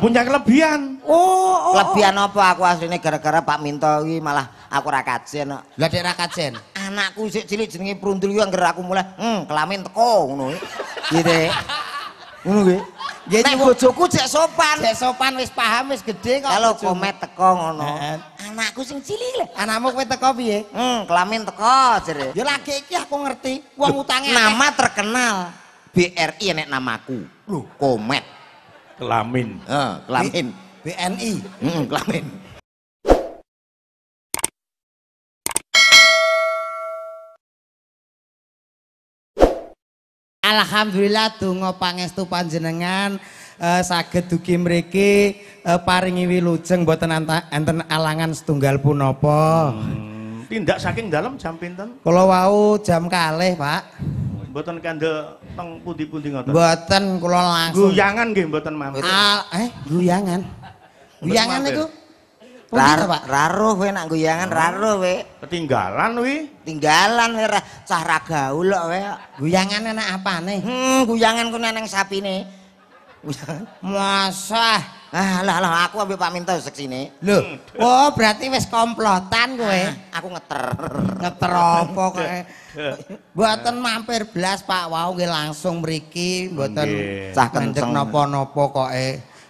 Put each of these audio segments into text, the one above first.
punya kelebihan. Oh, oh kelebihan oh. apa aku aslinya gara-gara Pak Minto ini malah aku ra Lah dia ra Anakku sik cilik jenenge Pruntul yang gara aku mulai hmm kelamin teko ngono. Gitu. Ngono kuwi. Ya nek bojoku cek sopan. Cek sopan wis paham wis gede kok. Kalau komet teko ngono. Anakku sing cilik lho. Anakmu kowe teko piye? Hmm, kelamin teko jadi. Ya lagi iki aku ngerti. Wong utange nama terkenal. BRI nek namaku. Lho, komet kelamin. Heeh, kelamin. BNI. Heeh, kelamin. Alhamdulillah donga pangestu panjenengan eh, saged dugi mriki eh, paringi wilujeng boten enten alangan setunggal punapa. Hmm. Tindak saking dalam jam pinten? Kula wau jam kalih, Pak mboten kandel teng pundi-pundi ngoten. Mboten kula langsung. Guyangan nggih mboten mampir. Ah, eh guyangan. Guyangan niku. Rar, raruh kowe nak guyangan hmm. raruh kowe. Ketinggalan kowe. Tinggalan kowe cah ra gaul kok kowe. Guyangan enak apane? Hmm, guyangan ku nang sapine. Guyangan. Masa Ah, lah lah aku ambil Pak Minto seksine. Loh, hmm. oh berarti wis komplotan kowe. Ah. Aku ngeter. Ngeter apa kowe? Mboten mampir blas Pak Wau nggih langsung mriki mboten cah kenceng napa-napa kok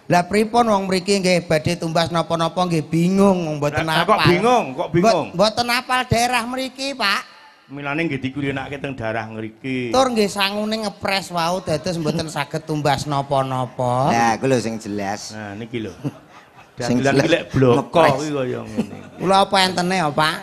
Lah pripun wong mriki nggih badhe tumbas napa-napa nggih bingung mboten apa. Kok bingung? Kok bingung? Mboten apal daerah mriki, Pak. Milane nggih dikulinake teng darah ngriki. Tur nggih sangune ngepres wau dados mboten saged tumbas napa-napa. Nah, kuwi lho sing jelas. Nah, niki lho. sing jelek bloko kuwi kaya ngene. Kula apa entene ya, Pak?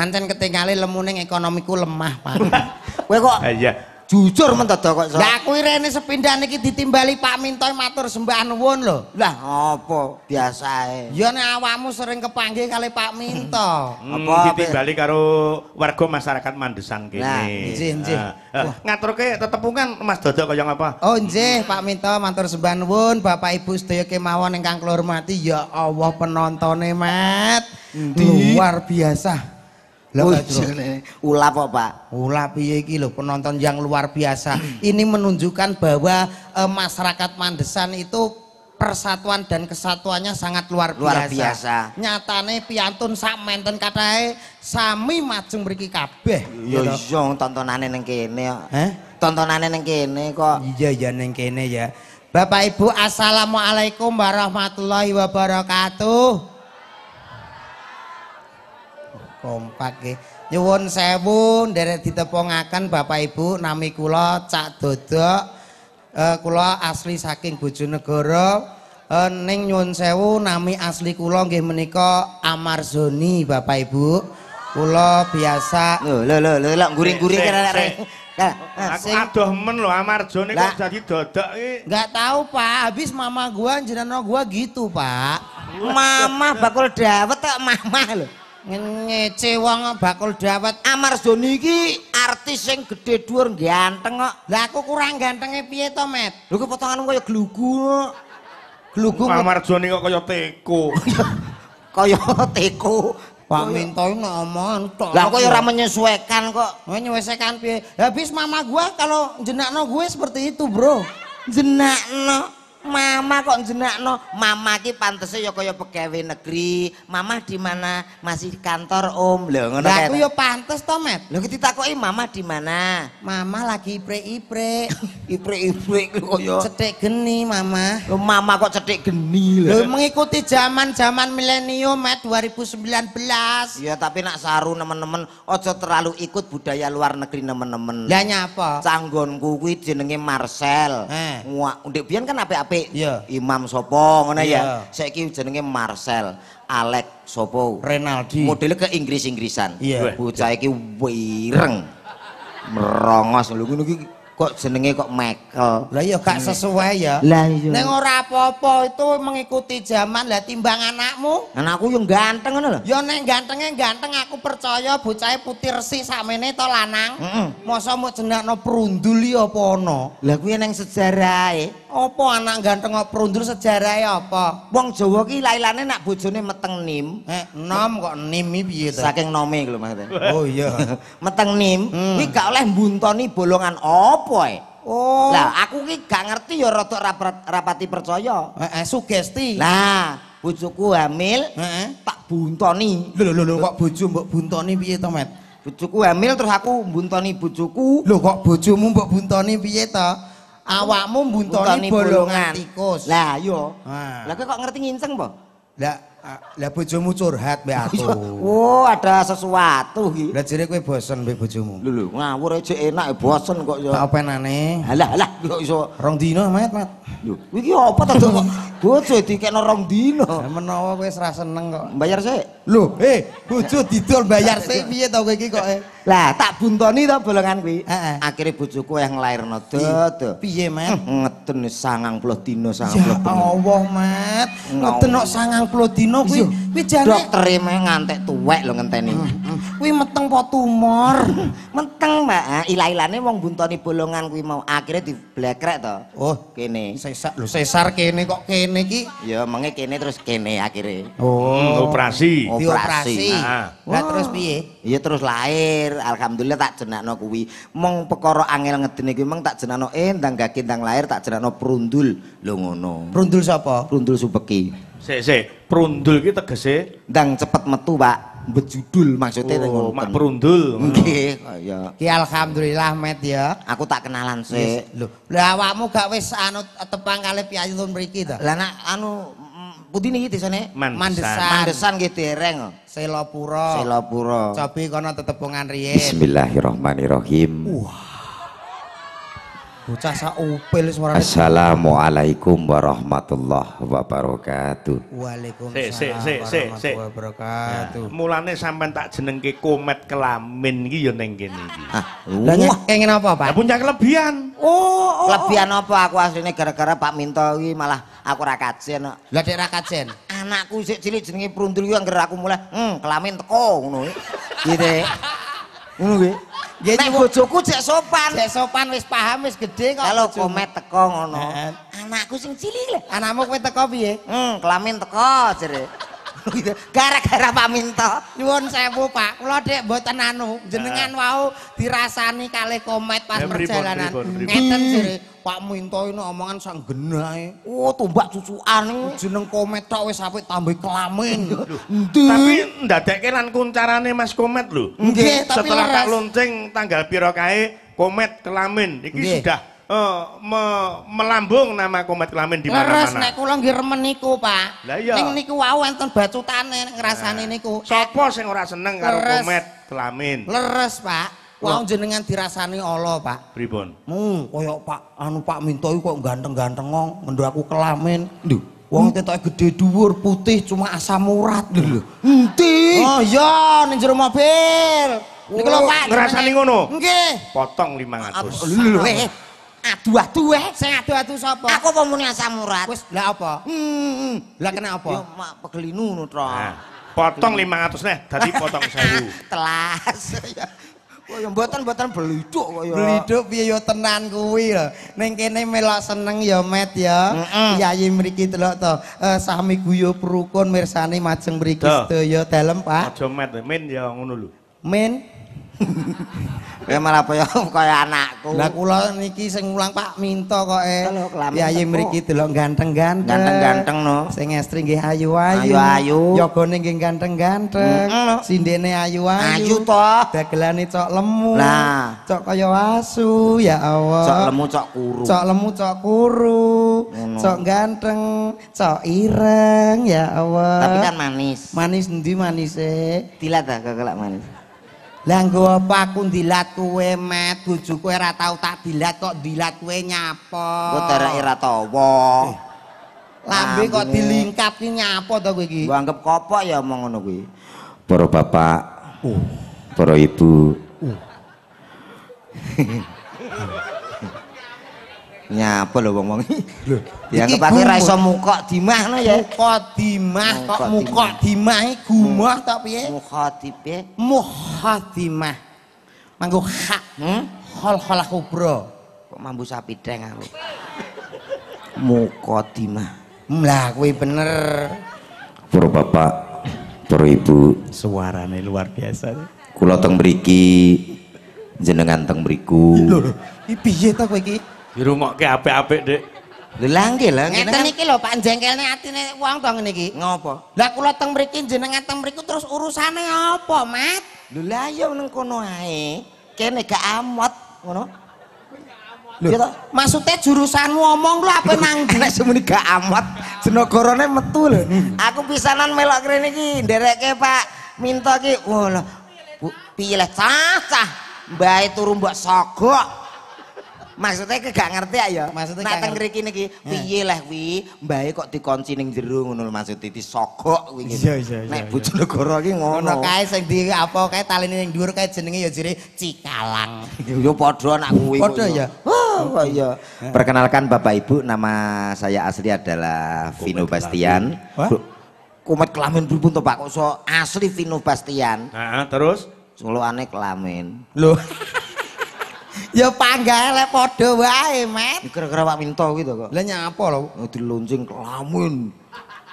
Anten ketingali lemune ekonomiku lemah, Pak. Kowe kok Iya. Jujur mentodo kok. Lah aku rene sepindah iki ditimbali Pak Mintoy matur sembah nuwun loh Lah apa biasa Ya nek awamu sering kepanggil kali Pak Minto. Hmm, apa ditimbali karo warga masyarakat Mandesan kene. Lah nggih nggih. Uh, uh, eh, eh, ngaturke tetepungan Mas Dodo kaya apa Oh nggih Pak Minto matur sembah nuwun Bapak Ibu sedaya kemawon yang kula mati ya Allah penonton mat. Luar biasa. Ulap kok Pak. Ulap piye iki loh penonton yang luar biasa. Ini menunjukkan bahwa e, masyarakat Mandesan itu persatuan dan kesatuannya sangat luar, luar biasa. Nyatane piantun sak menten katae sami macung mriki kabeh. Ya iya tontonane ning kene kok. Tontonane ning kene kok. Iya ya ning kene ya. Bapak Ibu Assalamualaikum warahmatullahi wabarakatuh kompak nggih. Nyuwun sewu nderek ditepungaken Bapak Ibu nami kula Cak Dodok. Eh kula asli saking Bojonegoro. Eh ning nyewon sewu nami asli kula nggih menika Amarzoni Bapak Ibu. Kula biasa lho lho lho lho guring-guring kan arek. Nah, aku aduh men men Amar Joni kok jadi dodok ini gak tau Pak. Habis mama gua jenengan gua gitu, Pak. Mama bakul dawet kok mama lho ngece wong bakul dawet Amar iki artis yang gede dhuwur ganteng kok lah aku kurang gantengnya piye to Met lho kok potonganmu kaya glugu glugu Amar kok kaya teko kaya teko Pak Minto ini ngomong tok. Lah kok ya ora menyesuaikan kok. Menyesuaikan piye? Habis mama gua kalau jenakno gue seperti itu, Bro. Jenakno. Mama kok jenak no Mama ki pantese ya kaya pegawai negeri. Mama di mana? Masih kantor, Om. lo ngono kae. Aku ya pantes to, Met. Lho ditakoki mama di mana? Mama lagi ipre-ipre. Ipre-ipre kaya Cedek geni, Mama. Lo mama kok cedek geni Lo mengikuti zaman-zaman milenium, Met 2019. Ya tapi nak saru teman teman, ojo terlalu ikut budaya luar negeri teman teman. Lah nyapa? Canggonku kuwi jenenge Marcel. Eh. Wah, udah biar kan apa-apa apik. Yeah. Imam sopo ngono yeah. ya. Iya. Saiki jenenge Marcel, Alex Sopo, Renaldi. modelnya ke inggris inggrisan Yeah. Bocah iki wireng. Merongos lho ngono kok jenenge kok Michael. Lah iya gak sesuai ya. Lah iya. Ning ora apa-apa itu mengikuti zaman lah timbang anakmu. Anakku yang ganteng ngono lho. Ya neng gantenge ganteng aku percaya bocahe putih resi sakmene to lanang. Heeh. Mm -mm. Mosok mau jenakno seneng ya apa ana? Lah kuwi ning sejarahe opo anak ganteng perundur sejarah ya opo, Wong Jawa ki lailane nak bojone meteng nim, eh, nom kok nim iki piye to? Saking nome iki lho maksudnya. Oh iya. meteng nim hmm. gak oleh mbuntoni bolongan opo, ae. Oh. Lah aku ki gak ngerti ya rada rapat, rapati percaya. eh, eh sugesti. Nah, bojoku hamil, heeh, eh. tak buntoni. Lho lho lho kok bojo mbok buntoni piye to, Met? Bojoku hamil terus aku buntoni bojoku. Lho kok bojomu mbok buntoni piye to? awakmu buntoni bolongan tikus. Lah yo. Iya. Nah. Lah kowe kok ngerti nginceng po? Lah Ah, lah bojomu curhat mbek aku. oh, ada sesuatu iki. Lah jere kowe bosen mbek bojomu. Lho lho, ngawur aja enak bosen kok ya. Tak openane. Halah halah kok iso. Rong dino mayat, mat. Lho, iki apa ta kok bojo dikekno rong dino. Lah Menawa kowe serah seneng kok. Bayar sik. Lho, eh bojo didol bayar sik piye ta kowe iki kok. Eh? Lah tak buntoni ta bolongan kuwi. Akhire bojoku yang nglairno dodo. Piye mat? Ngeten 90 dino 90 Ya Allah mat. Ngeten kok 90 dino ngono kuwi. Iya. Kuwi jane doktere meh ngantek tuwek lho ngenteni. Hmm, hmm. Kuwi meteng po tumor. Meteng, Mbak. Ah, Ilah-ilane wong buntoni bolongan kuwi mau akhirnya diblekrek to. Oh, kene. Sesar lho sesar kene kok kene iki? Ya menge kene terus kene akhirnya. Oh, hmm, operasi. Operasi. Ah. Lah terus piye? Ya terus lahir. Alhamdulillah tak jenakno kuwi. Mong perkara angel ngedene kuwi mong tak jenakno endang gakindang lahir tak jenakno perundul lho ngono. Perundul sapa? Perundul Subeki. Sik sik, prundul kita tegese Dan cepat metu, Pak. berjudul maksudnya oh, mak Oke, Nggih, oh, iya. Iya. alhamdulillah met ya. Aku tak kenalan sik. Loh, lha awakmu gak wis anu tepang kali piyayun mriki ta? Lah nak anu putih nih niki desane Mandesan. Mandesan nggih Reng Selopura. Selopura. Cobi kono tetepungan riyen. Bismillahirrohmanirrohim. Wah. Bocah saupil suarane. Assalamualaikum warahmatullahi wabarakatuh. Waalaikumsalam si, si, si, warahmatullahi wabarakatuh. Nah, mulane sampean tak jenengke komet kelamin iki ya ning kene iki. Ah, apa, Pak? Ya punya kelebihan. Oh, oh kelebihan apa aku aslinya gara-gara Pak Minto iki malah aku ra kajen. Lah dek ra kajen. Anakku sik cilik jenenge Prundul iki anggere aku mulai, hmm, kelamin teko ngono. Gitu. Ngono kuwi. Nek bojoku cek sopan. Cek sopan wis paham wis gede kok. Kalau komet teko ngono. Nah. Anakku sing cilik lho. Anakmu kowe teko piye? Hmm, kelamin teko jere. Gara-gara Pak Minto. Nyuwun sewu Pak, kula dek mboten anu, jenengan nah. wau dirasani kalih komet pas perjalanan. Ngeten jere. Pak Minto ini omongan sang genai. Oh, tumbak cucuan. Jeneng komet tok wis apik tambah kelamin. Tapi ndadekke lan kuncarane Mas Komet lho. Nggih, tapi setelah tak lonceng tanggal piro kae komet kelamin iki sudah eh, melambung nama komet kelamin di mana-mana. Leres nek kula nggih remen niku, Pak. Lah Ning niku wau enten bacutane ngrasane niku. Sopo sing ora seneng karo komet kelamin? Leres, Pak. Wah, jenengan dirasani Allah, Pak. Pribon. Mu, koyok Pak anu Pak Minto iku kok ganteng-ganteng ngong, ngendur kelamin. Lho, wong hmm. tetoke gede dhuwur, putih cuma asam urat lho. Enti. Oh iya, ning jero mobil. Oh, Niku lho, Pak. Ngrasani ngono. Nggih. Potong 500. Lho, eh. Aduh-aduh eh, sing aduh-aduh sapa? Aku apa muni asam urat? Wis, lah apa? Hmm, hmm. Lah kena apa? Ya, mak pegelinu ngono, Tro. potong 500 neh, dadi potong 1000. Telas. Kaya mboten-mboten beliduk kaya. Beliduk piye ya tenan kuwi lho. Ya. Ning kene melok seneng ya Met ya. Yayi mriki delok to. Uh, sami guyub rukun mirsani majeng mriki sedaya dalem Pak. Aja Met, Min ya ngono lho. Min. Kowe eh, malah kaya kaya anakku. Lah kula niki sing ngulang Pak Minto kok e. Eh. Piye mriki delok ganteng-ganteng. Ganteng-ganteng no. Sing estri nggih ayu-ayu. Ayu-ayu. Yogane nggih ganteng-ganteng. Sindene ayu-ayu. Ayu to. Dagelane cok lemu. Cok kaya wasu ya Allah. Cok lemu cok kuru. Cok lemu cok kuru. Cok ganteng, cok ireng ya Allah. Tapi kan manis. Manis endi manise? Dilat ta kok manis. Lah apa aku ndilat kowe met, bojo kowe tak dilat kok dilat kowe nyapa. Engko dereke boh, tawa. Eh, lambe kok dilingkap ini nyapa tau gue gini. Gua anggap kopo ya omong ngono gue. Para bapak. Oh. ibu. Oh. Nyapa lho wong-wong iki. Lho, dianggep ya, ati ra iso mukok dimah ya. Muka dimah kok mukok dimah iki gumah tok piye? Muka tipe. Muka dimah. Manggo hak. Hmm? Hol aku kubro. Kok mambu sapi deng aku. Muka dimah. Lah kuwi bener. para bapak, para ibu. Suarane luar biasa. Kula teng mriki jenengan teng mriku. Lho, piye ta kowe iki? rumah ke ape ape dek, lu langgi lah ngerti niki lo Pak jengkelnya hati nih uang tuang niki Ngopo? Lah kulo teng berikin jenengan teng berikut terus urusannya apa, Mat? lu layo ya kono ae. Kene gak amot ngono. Lho, gitu. maksudnya jurusan ngomong lu apa nang nek semene gak amot, senegarane metu lho. Aku pisanan melok kene iki ndereke Pak Minto iki. Wah lho. Piye lah cah-cah. Mbae sogok maksudnya ke gak ngerti ayo. Maksudnya nah, teng ngriki niki piye leh kuwi mbahe kok dikunci ning jero ngono maksud titi sogok kuwi. Iya iya iya. Nek iya. Bojonegoro iki ngono. Ngono kae sing di apa kae taline ning dhuwur kae jenenge ya jere Cikalang. Yo padha anak kuwi. Padha ya. Oh iya. Perkenalkan Bapak Ibu nama saya asli adalah Vino Bastian. Kumat kelamin pripun to Pak kok so asli Vino Bastian. Heeh, terus? Solo aneh kelamin. Loh. ya panggah lek padha wae, Met. Ya kira-kira Pak Minto gitu kok. Lah nyapa loh? Dilonceng kelamin.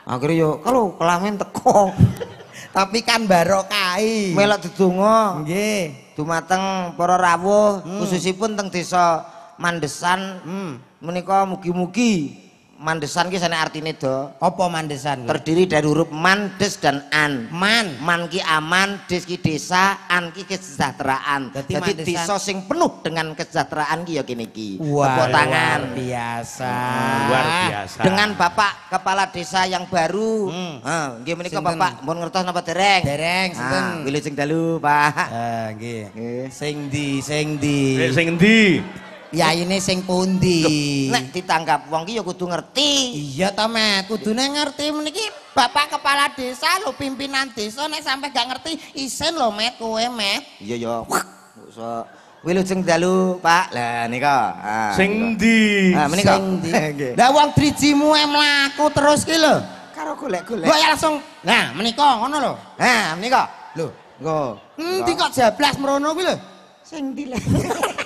Akhirnya yo kalau kelamin teko. Tapi kan barokai. Melok dedonga. Nggih. Dumateng para rawuh hmm. khususipun teng desa Mandesan. Hmm. Menika mugi-mugi Mandesan ki sana ini do. Apa mandesan? Ki? Terdiri dari huruf mandes dan an. Man. Man ki aman, des ki desa, an ki kesejahteraan. Jadi, Jadi mandesan. desa sing penuh dengan kesejahteraan ki yakin ki. Tepuk Luar biasa. Hmm, luar biasa. Dengan Bapak Kepala Desa yang baru. Hmm. Heeh, Gimana Bapak mau ngertos napa dereng? Dereng sinten? Ah, Wilujeng dalu, Pak. Uh, gini. Sing di, sing Sing di. Ya sing pundi? Nek ditanggap wong ki ya kudu ngerti. Iya ta, Mat. Kudune ngerti meniki Bapak Kepala Desa lo pimpinan desa nek sampe gak ngerti isin lo Mek kowe, Mek. Iya ya. Usah Wilujeng dalu, Pak. Lah nika. Ah, sing ndi? Ah, menika. Sing ndi? Lah terus ki lho. Karo golek-golek. Kok ya langsung. Nah, menika ngono lo. Nah, menika. lo, gue. Hmm, kok jablas mrono kuwi lo. Sing di lah.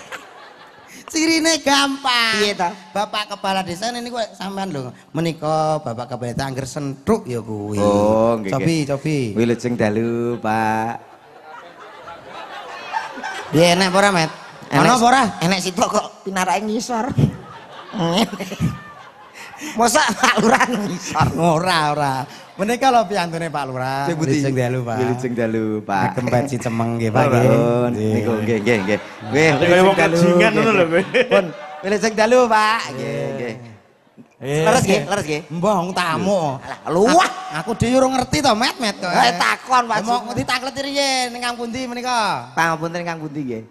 Sirine gampang. Piye Bapak kepala desa ini gue sampean lho menika bapak kepala desa angger sentruk ya gue, Oh, nggih. Cobi, cobi. Wilujeng dalu, Pak. Piye enak ora, Met? Enak ora? Enak sitok kok pinarake ngisor. Masa Pak Lurah ngisor? Ora, ora. Menika lho piyantune Pak Lurah. Wilujeng dalu, Pak. Wilujeng dalu, Pak. Kempet si cemeng nggih, Pak. Niku nggih, nggih, nggih. Nggih, wilujeng dalu. ngono lho kowe. Pun wilujeng dalu, Pak. Nggih, nggih. Eh, leres nggih, eh. leres nggih. Mbah wong tamu. Alah, Aku dhewe ngerti to, met-met kok. Eh takon, Pak. Mau ditaklet riyen ning kang pundi menika? Pangapunten kang pundi nggih.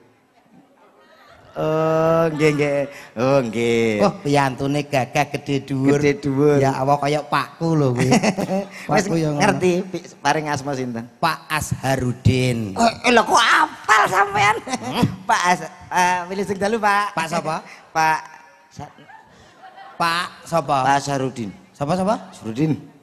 Oh, nggih nggih. Oh, nggih. Oh, piyantune gagah gede dhuwur. Gede dhuwur. Ya awak kaya pakku lho kuwi. pakku yo ya ngerti paring asma sinten? Pak Asharudin. Oh, lho kok hafal sampean? Hmm? Pak As uh, Willy dalu, Pak. Pak sapa? Pak Pak sapa? Pak Asharudin. Sapa sapa? Asharudin.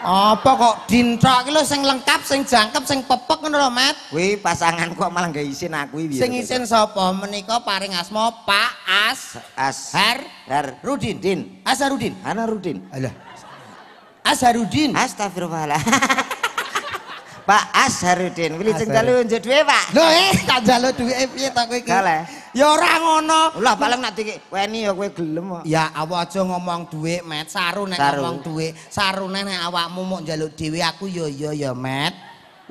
Apa kok dintok ki lho sing lengkap, sing jangkep, sing pepek ngono lho, Mat. pasangan kok malah gak isin aku iki. Sing isin sapa? Menika paring asma Pak As Ashar Har Rudin. Din. Ana Anarudin. Alah. Asharudin. Astagfirullah. Pak Asharudin, kuwi sing njaluk duwe, Pak. Lho, eh tak njaluk duwe piye to kowe iki? Kalah. Ya ora ngono. Lah paling nek dikek weni ya kowe gelem kok. Ya awu aja ngomong dhuwit, Met. Saru nek ngomong dhuwit. Sarune nek awakmu muk njaluk dhewe aku ya ya ya, Met.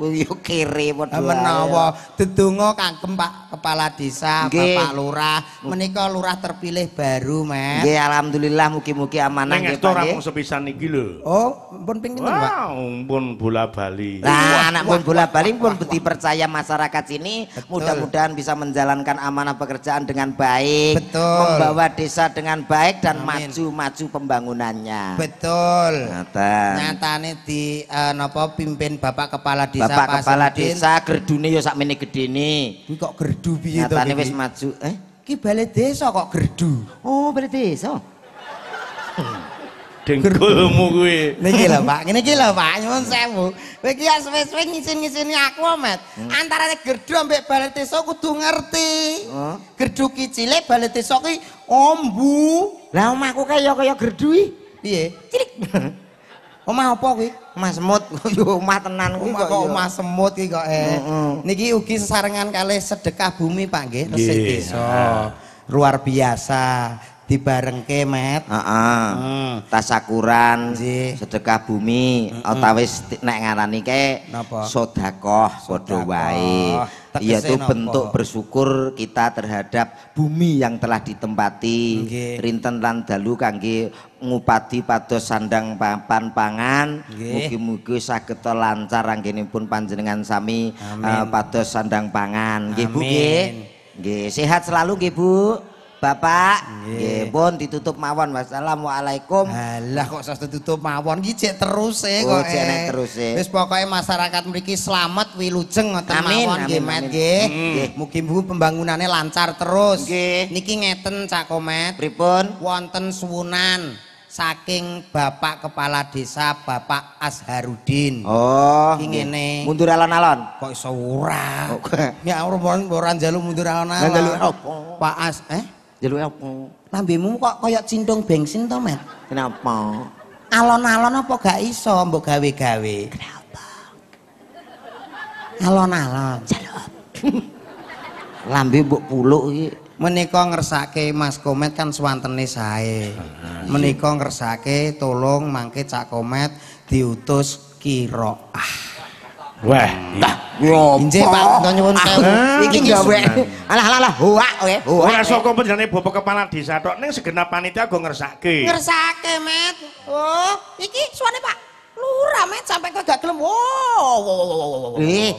Yo kere padha. Menawa dedonga kang Pak Kepala Desa, Bapak Lurah, menika lurah terpilih baru, Mas. Nggih, alhamdulillah mugi-mugi amanah nggih, Pak. Ning sepisan iki lho. Oh, pun ping pinten, Pak? Wah, pun bola bali. Nah, anak pun bola bali pun beti percaya masyarakat sini mudah-mudahan bisa menjalankan amanah pekerjaan dengan baik, Betul. membawa desa dengan baik dan maju-maju pembangunannya. Betul. Nyata. Nyatane di uh, napa pimpin Bapak Kepala Desa Bapak Pak Kepala Desa gerdune ya sakmene gedene. Kuwi kok gerdu piye to? Katane wis maju. Eh, ki balai desa kok gerdu. Oh, balai desa. dengkulmu kuwi. Niki lho Pak, ngene iki lho Pak, nyuwun sewu. Kowe iki suwe-suwe ngisin-ngisini aku, Mat. Hmm. Antarane gerdu ambek balet desa kudu ngerti. Oh. Gerdu ki cilik, balet desa ki ombu. Lah omahku kaya kaya gerdu iki. Piye? Cilik. Omah apa kuwi? Omah semut. Yo omah tenan kuwi kok. Kok omah semut iki kok e. Niki ugi sesarengan kali sedekah bumi Pak nggih, resik desa. Ah. Luar biasa dibarengke met heeh hmm. tasakuran Ji. sedekah bumi atau uh utawa nek ngarani ke sedekah padha wae yaitu nopo. bentuk bersyukur kita terhadap bumi yang telah ditempati okay. rinten lan dalu kangge ngupati pados sandang papan pangan okay. mugi-mugi saged lancar anggenipun panjenengan sami uh, eh, pados sandang pangan nggih Bu nggih sehat selalu nggih Bu Bapak, nggih bon ditutup mawon. Wassalamualaikum. Alah kok saya tutup mawon gicet terus e kok. Oh, jek e. terus e. Wis pokoke masyarakat mriki selamat, wilujeng ngoten mawon nggih, Mat nggih. Hmm. Mugi-mugi pembangunannya lancar terus. Nggih. Niki ngeten Cak Komet. Pripun? Wonten suwunan saking Bapak Kepala Desa Bapak Asharudin. Oh, iki ngene. Mundur alon-alon. Kok iso ora? Oh, ya ora boran jalur mundur alon-alon. Pak As, eh? Jaluk apa? Lambemu kok koyok cindung bensin to, Mat? Kenapa? Alon-alon apa gak iso mbok gawe-gawe? Kenapa? Alon-alon. Jaluk. Lambe mbok puluk iki. Menika ngersake Mas Komet kan swantene sae. Hmm. Menika ngersake tolong mangke Cak Komet diutus kiroah. Wah, tah. Injih Pak, ah. sewu. Iki gawe alah alah alah hoak kowe. Ora saka panjenengane Bapak Kepala Desa tok ning segenap panitia go ngersake. Ngersake, Met. Oh, iki suwane Pak. Lurah Met sampai kowe gak gelem. Oh. Eh,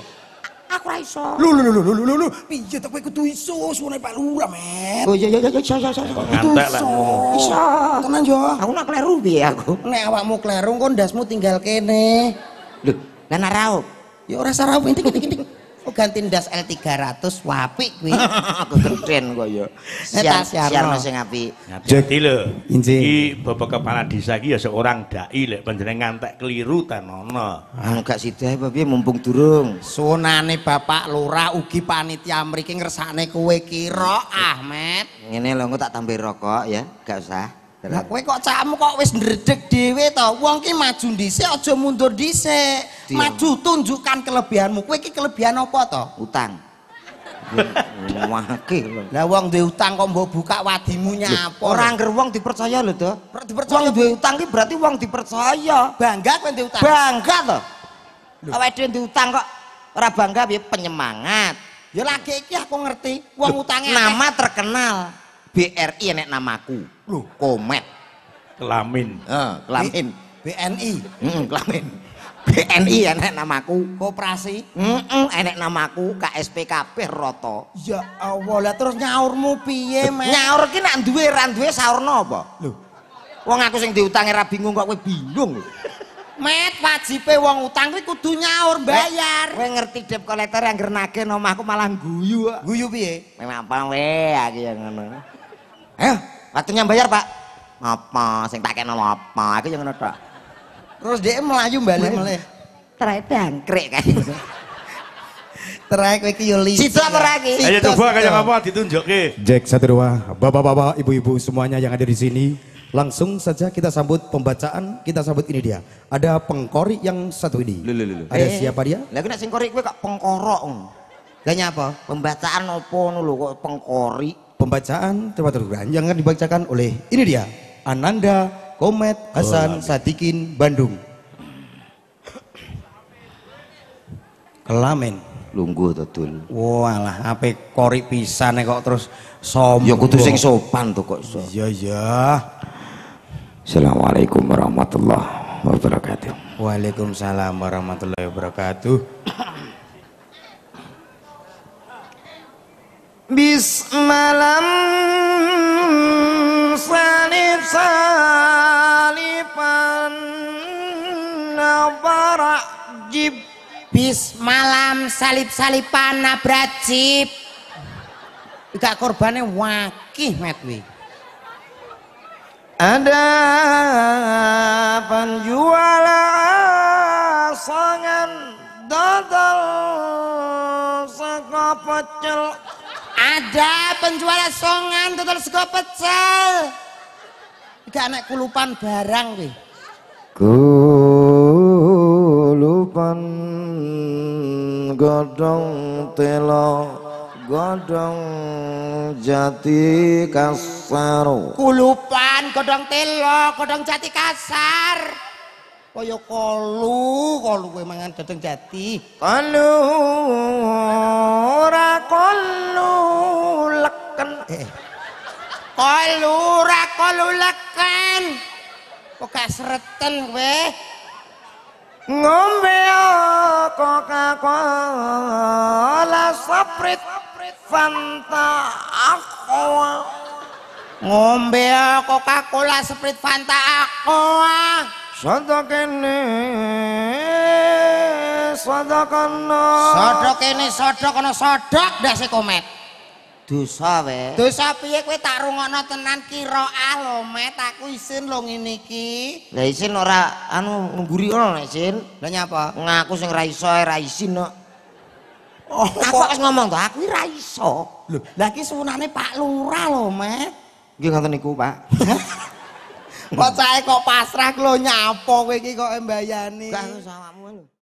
aku ra iso. lu, lu, lu, lu, lu, lu. piye to kowe kudu iso suwene Pak Lurah, Met. Oh iya iya iya iya, iya, iya, iya. Ngantek lah. Iso. Tenan yo. Aku nak kleru piye aku? Nek awakmu kleru kok ndasmu tinggal kene. Lho, lan ora Ya ora sarap inting gini gini, Kok ganti das L300 wapi gue. Aku keren gue ya. Siar siar masih ngapi? Jadi lho, iki Bapak Kepala Desa iki ya seorang dai lek panjenengan ngantek keliru tanono. ono. Anu gak sidhe apa piye mumpung durung. Sunane Bapak Lurah ugi panitia mriki ngersakne kowe ki Ahmed. Ini lho engko tak tambah rokok ya, gak usah. Lah kowe kok cakmu kok wis ndredeg dhewe to. Wong ki maju dhisik aja mundur dhisik. Iya. Maju tunjukkan kelebihanmu. Kowe ki kelebihan apa to? Utang. Wake Lah wong duwe utang kok mbok buka wadimu nyapa? Ora anger wong dipercaya lho, Dok. Dipercaya wong duwe utang ki berarti wong dipercaya. Bangga kowe duwe utang. Bangga to. Awake dhewe duwe utang kok ora bangga piye penyemangat. Ya lagi iki aku ngerti. Wong utange nama terkenal. BRI enek namaku. Loh, komet. Kelamin. Uh, kelamin. BNI. Mm, kelamin. BNI enek namaku, koperasi. -mm, enek namaku, KSP KP Roto. Ya Allah, lah terus nyaurmu piye, men Nyaur ki nak duwe ra duwe saurna apa? Loh. Wong aku sing diutangi ra bingung kok kowe bingung Met wajibe wong utang kuwi kudu nyaur bayar. Kowe ngerti dep kolektor yang nagih omahku malah guyu kok. Guyu piye? Memang apa wae aku ya ngono. Ayo, waktunya bayar pak apa sing pakai nama apa aku yang ngono terus dia melayu balik malah terai bangkrek kan gitu. terai kowe iki yo situ apa lagi ya. ayo coba kayak ya? apa ditunjukke Jack satu dua bapak-bapak ibu-ibu semuanya yang ada di sini Langsung saja kita sambut pembacaan, kita sambut ini dia. Ada pengkori yang satu ini. Lulu, lulu. Ada eh, siapa dia? Lagi nek sing kori kowe kok pengkorok. nyapa? Iya pembacaan opo ngono lho kok pengkori? pembacaan terbatas Quran yang akan dibacakan oleh ini dia Ananda Komet Hasan oh, Satikin Bandung. Kelamen. Lunggu tetul. Walah, apa korik pisan kok terus sombong. Ya kudu sing sopan tuh kok. Iya iya. Assalamualaikum warahmatullahi wabarakatuh. Waalaikumsalam warahmatullahi wabarakatuh. Bismalam salib salipan nabrak jib Bismalam salib salipan nabrak jib Tidak korbannya wakih metwi Ada penjual sangan dadal saka pecel ada penjual songan tutul sego pecel. Gak nek kulupan barang kuwi. Kulupan godong telo godong jati kasar. Kulupan godong telo godong jati kasar. kaya kolu kolu kowe mangan dhateng jati kolu ora kolu leken eh kolu ora kolu leken kok gak kowe ngombe kok kola saprit fanta aqua ngombe kok kola saprit fanta aqua Sadaka ini sadaka no Sadaka ini sadaka no sadak dah si komet Dosa weh Dosa piye kwe tak rungok tenan kira ah lo met aku isin lo ngini ki Lah isin ora anu ngguri ono na isin Lah nyapa? Ngaku sing raiso eh raisin no Oh kok Aku ngomong tuh aku raiso Lagi suunane pak lura lo meh. Gih ngantin iku pak Kok cahe kok pasrah lo nyapo kowe iki kok mbayani. Lah sawamu